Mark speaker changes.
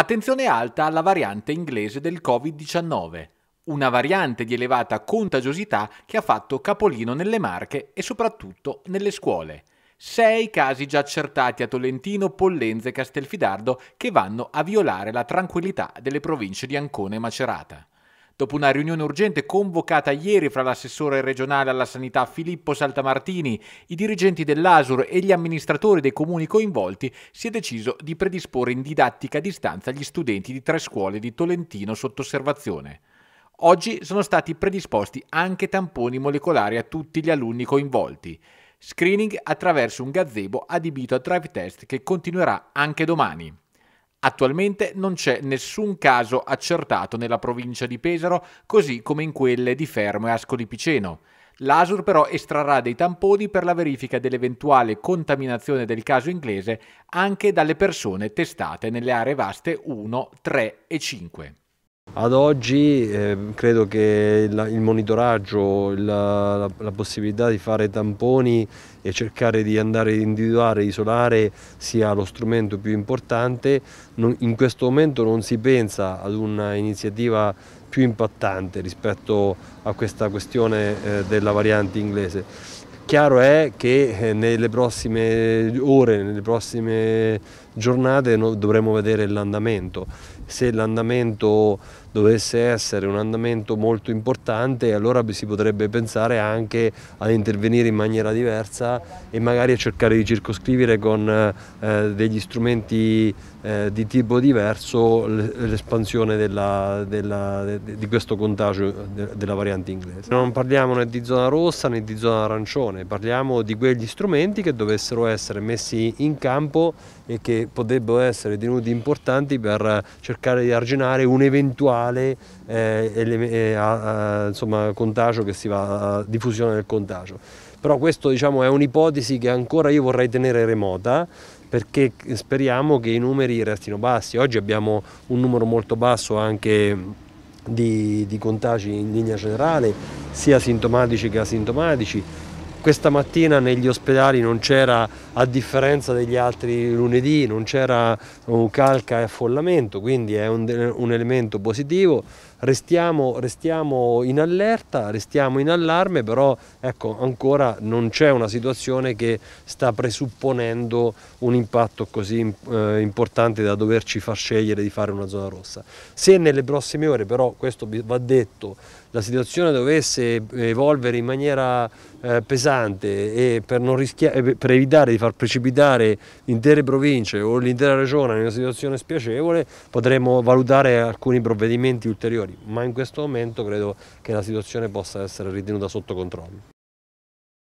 Speaker 1: Attenzione alta alla variante inglese del Covid-19, una variante di elevata contagiosità che ha fatto capolino nelle Marche e soprattutto nelle scuole. Sei casi già accertati a Tolentino, Pollenze e Castelfidardo che vanno a violare la tranquillità delle province di Ancona e Macerata. Dopo una riunione urgente convocata ieri fra l'assessore regionale alla sanità Filippo Saltamartini, i dirigenti dell'ASUR e gli amministratori dei comuni coinvolti, si è deciso di predisporre in didattica a distanza gli studenti di tre scuole di Tolentino sotto osservazione. Oggi sono stati predisposti anche tamponi molecolari a tutti gli alunni coinvolti. Screening attraverso un gazebo adibito a drive test che continuerà anche domani. Attualmente non c'è nessun caso accertato nella provincia di Pesaro, così come in quelle di Fermo e Ascoli Piceno. L'ASUR però estrarrà dei tamponi per la verifica dell'eventuale contaminazione del caso inglese anche dalle persone testate nelle aree vaste 1, 3 e 5.
Speaker 2: Ad oggi eh, credo che il, il monitoraggio, la, la, la, possibilità di fare tamponi e cercare di andare ad individuare, isolare sia lo strumento più importante. Non, in questo momento non si pensa ad un'iniziativa più impattante rispetto a questa questione eh, della variante inglese Chiaro è che eh, nelle prossime ore, nelle prossime giornate dovremo vedere l'andamento. Se l'andamento dovesse essere un andamento molto importante, allora si potrebbe pensare anche ad intervenire in maniera diversa e magari a cercare di circoscrivere con eh, degli strumenti eh, di tipo diverso l'espansione della, della, di questo contagio della variante inglese. Non parliamo né di zona rossa né di zona arancione noi parliamo di quegli strumenti che dovessero essere messi in campo e che potrebbero essere tenuti importanti per cercare di arginare un eventuale eh, eh, a, a, insomma, contagio che si va a diffusione del contagio. Però questa diciamo, è un'ipotesi che ancora io vorrei tenere remota perché speriamo che i numeri restino bassi. Oggi abbiamo un numero molto basso anche di, di contagi in linea generale, sia sintomatici che asintomatici questa mattina negli ospedali non c'era, a differenza degli altri lunedì, non c'era calca e affollamento, quindi è un, un elemento positivo. Restiamo, restiamo in allerta, restiamo in allarme, però ecco, ancora non c'è una situazione che sta presupponendo un impatto così eh, importante da doverci far scegliere di fare una zona rossa. Se nelle prossime ore però, questo va detto, la situazione dovesse evolvere in maniera eh, pesante e per, per, evitare di far precipitare intere province o l'intera regione in una situazione spiacevole potremmo valutare alcuni provvedimenti ulteriori ma in questo momento credo che la situazione possa essere ritenuta sotto controllo.